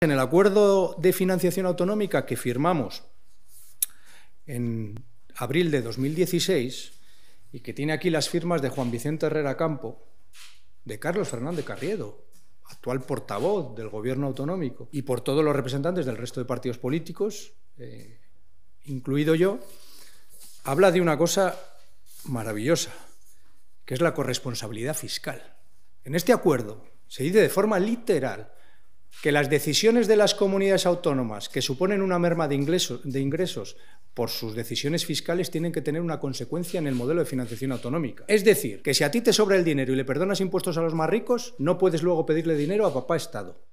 En el acuerdo de financiación autonómica que firmamos en abril de 2016 y que tiene aquí las firmas de Juan Vicente Herrera Campo, de Carlos Fernández Carriedo, actual portavoz del gobierno autonómico, y por todos los representantes del resto de partidos políticos, eh, incluido yo, habla de una cosa maravillosa, que es la corresponsabilidad fiscal. En este acuerdo se dice de forma literal que las decisiones de las comunidades autónomas que suponen una merma de ingresos, por sus decisiones fiscales tienen que tener una consecuencia en el modelo de financiación autonómica. Es decir, que si a ti te sobra el dinero y le perdonas impuestos a los más ricos, no puedes luego pedirle dinero a papá Estado.